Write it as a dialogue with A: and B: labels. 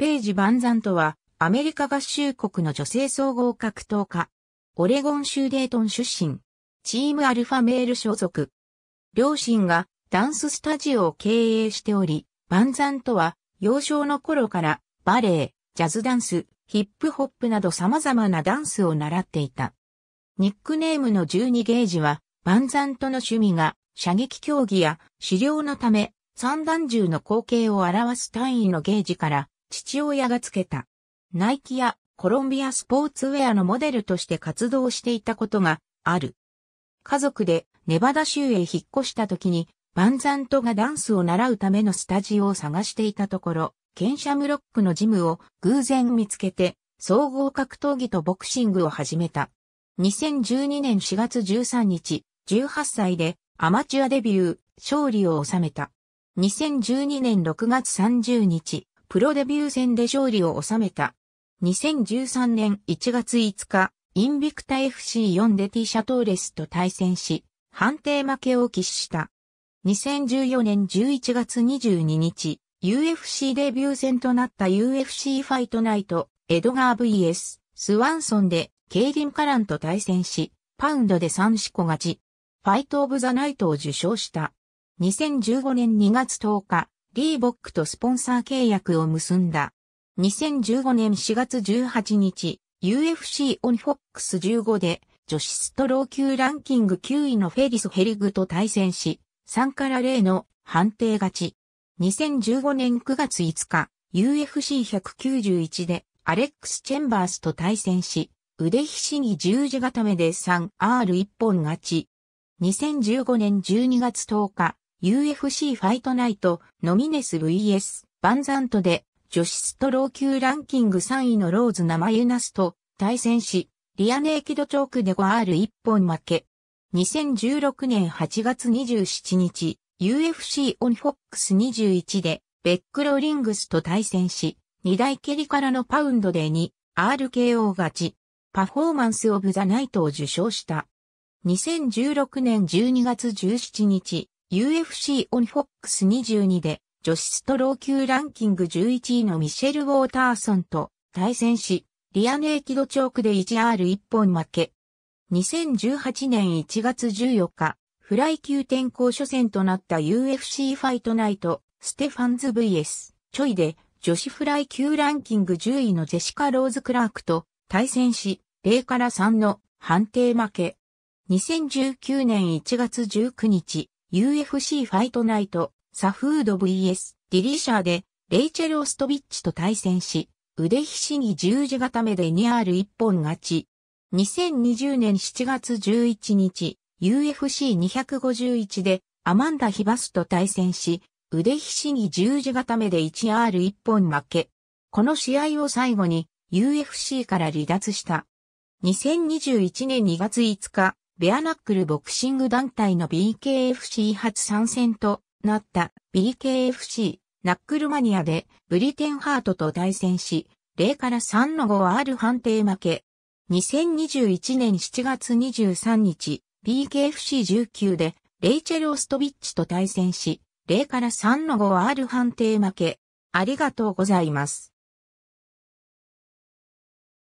A: ページ・バンザンは、アメリカ合衆国の女性総合格闘家。オレゴン州デートン出身。チームアルファメール所属。両親がダンススタジオを経営しており、バンザンは幼少の頃からバレエ、ジャズダンス、ヒップホップなど様々なダンスを習っていた。ニックネームの12ゲージは、バンザンの趣味が射撃競技や狩猟のため、三段銃の光景を表す単位のゲージから父親がつけた。ナイキやコロンビアスポーツウェアのモデルとして活動していたことがある。家族でネバダ州へ引っ越した時に、バンザントがダンスを習うためのスタジオを探していたところ、ケンシャムロックのジムを偶然見つけて、総合格闘技とボクシングを始めた。2012年4月13日、18歳でアマチュアデビュー、勝利を収めた。2012年6月30日、プロデビュー戦で勝利を収めた。2013年1月5日、インビクタ FC4 でティシャトーレスと対戦し、判定負けを喫した。2014年11月22日、UFC デビュー戦となった UFC ファイトナイト、エドガー VS、スワンソンで、ケイリン・カランと対戦し、パウンドで3四個勝ち、ファイト・オブ・ザ・ナイトを受賞した。2015年2月10日、リーボックとスポンサー契約を結んだ。2015年4月18日、UFC オンフォックス15で女子ストロー級ランキング9位のフェリス・ヘリグと対戦し、3から0の判定勝ち。2015年9月5日、UFC191 でアレックス・チェンバースと対戦し、腕ひしぎ十字固めで 3R1 本勝ち。2015年12月10日、UFC ファイトナイト、ノミネス VS、バンザントで、女子ストロー級ランキング3位のローズ生ユナスと対戦し、リアネーキドチョークで 5R1 本負け。2016年8月27日、UFC オンフォックス21で、ベックロリングスと対戦し、二大蹴りからのパウンドで 2RKO 勝ち、パフォーマンスオブザナイトを受賞した。2016年12月17日、UFC オン FOX22 で女子ストロー級ランキング11位のミシェル・ウォーターソンと対戦し、リアネイキドチョークで 1R1 本負け。2018年1月14日、フライ級転向初戦となった UFC ファイトナイト、ステファンズ VS、チョイで、女子フライ級ランキング10位のジェシカ・ローズ・クラークと対戦し、0から3の判定負け。2019年1月19日、UFC ファイトナイト、サフード VS ディリシャーで、レイチェル・オストビッチと対戦し、腕ひしぎ十字固めで 2R1 本勝ち。2020年7月11日、UFC251 でアマンダ・ヒバスと対戦し、腕ひしぎ十字固めで 1R1 本負け。この試合を最後に UFC から離脱した。2021年2月5日、ベアナックルボクシング団体の BKFC 初参戦となった BKFC ナックルマニアでブリテンハートと対戦し、0から3の5 R 判定負け。2021年7月23日、BKFC19 でレイチェル・オストビッチと対戦し、0から3の5 R 判定負け。ありがとうございます。